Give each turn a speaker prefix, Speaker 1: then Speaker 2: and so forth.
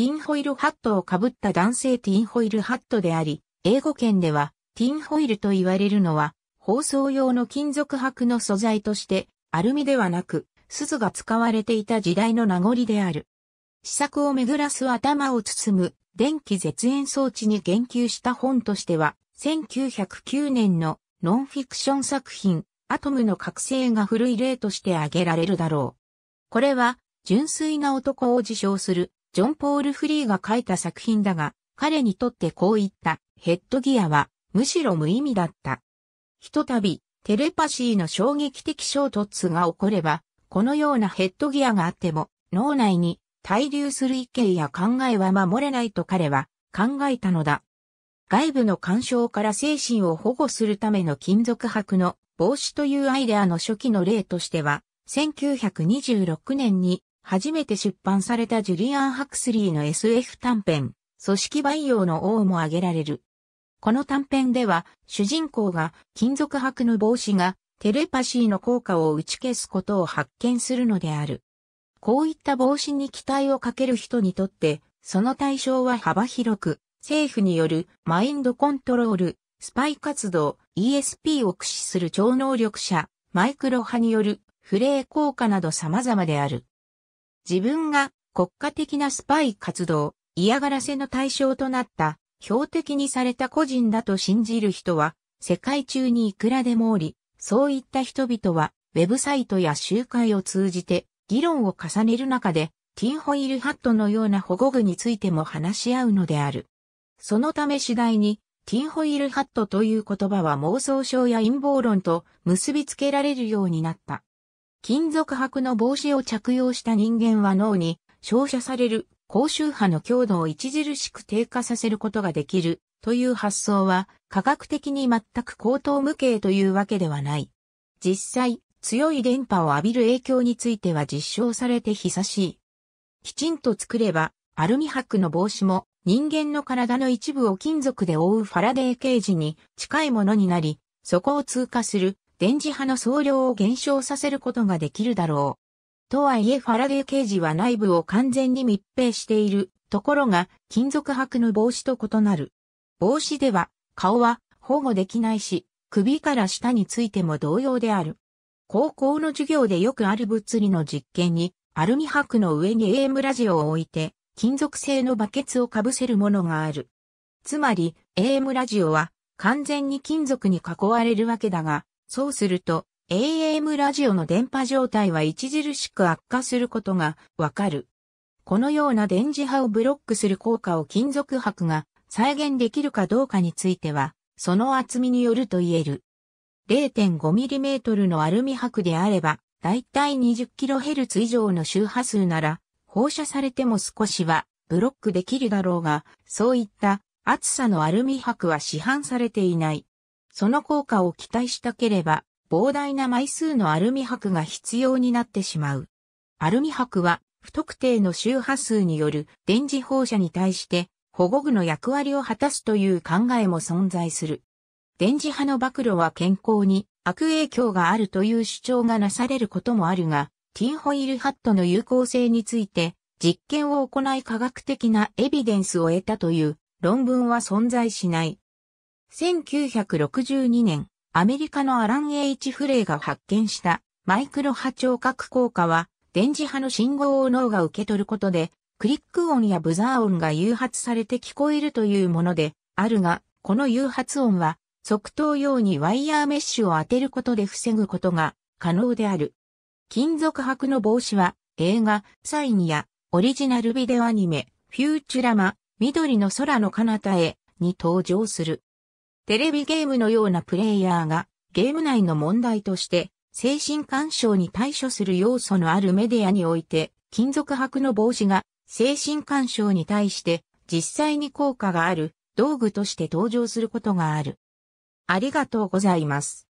Speaker 1: ティンホイルハットをかぶった男性ティンホイルハットであり、英語圏ではティンホイルと言われるのは、包装用の金属箔の素材として、アルミではなく、鈴が使われていた時代の名残である。試作を巡らす頭を包む電気絶縁装置に言及した本としては、1909年のノンフィクション作品、アトムの覚醒が古い例として挙げられるだろう。これは、純粋な男を自称するジョン・ポール・フリーが書いた作品だが、彼にとってこういったヘッドギアはむしろ無意味だった。ひとたびテレパシーの衝撃的衝突が起これば、このようなヘッドギアがあっても脳内に滞留する意見や考えは守れないと彼は考えたのだ。外部の干渉から精神を保護するための金属箔の防止というアイデアの初期の例としては、1926年に初めて出版されたジュリアン・ハクスリーの SF 短編、組織培養の王も挙げられる。この短編では、主人公が金属箔の帽子がテレパシーの効果を打ち消すことを発見するのである。こういった帽子に期待をかける人にとって、その対象は幅広く、政府によるマインドコントロール、スパイ活動、ESP を駆使する超能力者、マイクロ派によるフレー効果など様々である。自分が国家的なスパイ活動、嫌がらせの対象となった標的にされた個人だと信じる人は世界中にいくらでもおり、そういった人々はウェブサイトや集会を通じて議論を重ねる中でティンホイールハットのような保護具についても話し合うのである。そのため次第にティンホイールハットという言葉は妄想症や陰謀論と結びつけられるようになった。金属箔の帽子を着用した人間は脳に照射される高周波の強度を著しく低下させることができるという発想は科学的に全く高等無形というわけではない。実際、強い電波を浴びる影響については実証されて久しい。きちんと作れば、アルミ箔の帽子も人間の体の一部を金属で覆うファラデーケージに近いものになり、そこを通過する電磁波の総量を減少させることができるだろう。とはいえファラデーケージは内部を完全に密閉しているところが金属箔の帽子と異なる。帽子では顔は保護できないし首から下についても同様である。高校の授業でよくある物理の実験にアルミ箔の上に AM ラジオを置いて金属製のバケツをかぶせるものがある。つまり AM ラジオは完全に金属に囲われるわけだがそうすると、AM ラジオの電波状態は著しく悪化することがわかる。このような電磁波をブロックする効果を金属箔が再現できるかどうかについては、その厚みによると言える。0.5mm のアルミ箔であれば、だいたい 20kHz 以上の周波数なら、放射されても少しはブロックできるだろうが、そういった厚さのアルミ箔は市販されていない。その効果を期待したければ、膨大な枚数のアルミ箔が必要になってしまう。アルミ箔は、不特定の周波数による電磁放射に対して保護具の役割を果たすという考えも存在する。電磁波の暴露は健康に悪影響があるという主張がなされることもあるが、ティンホイールハットの有効性について実験を行い科学的なエビデンスを得たという論文は存在しない。1962年、アメリカのアラン・エイチ・フレイが発見したマイクロ波長覚効果は、電磁波の信号を脳が受け取ることで、クリック音やブザー音が誘発されて聞こえるというもので、あるが、この誘発音は、即答用にワイヤーメッシュを当てることで防ぐことが可能である。金属箔の帽子は、映画、サインや、オリジナルビデオアニメ、フューチュラマ、緑の空の彼方へ、に登場する。テレビゲームのようなプレイヤーがゲーム内の問題として精神干渉に対処する要素のあるメディアにおいて金属箔の帽子が精神干渉に対して実際に効果がある道具として登場することがある。ありがとうございます。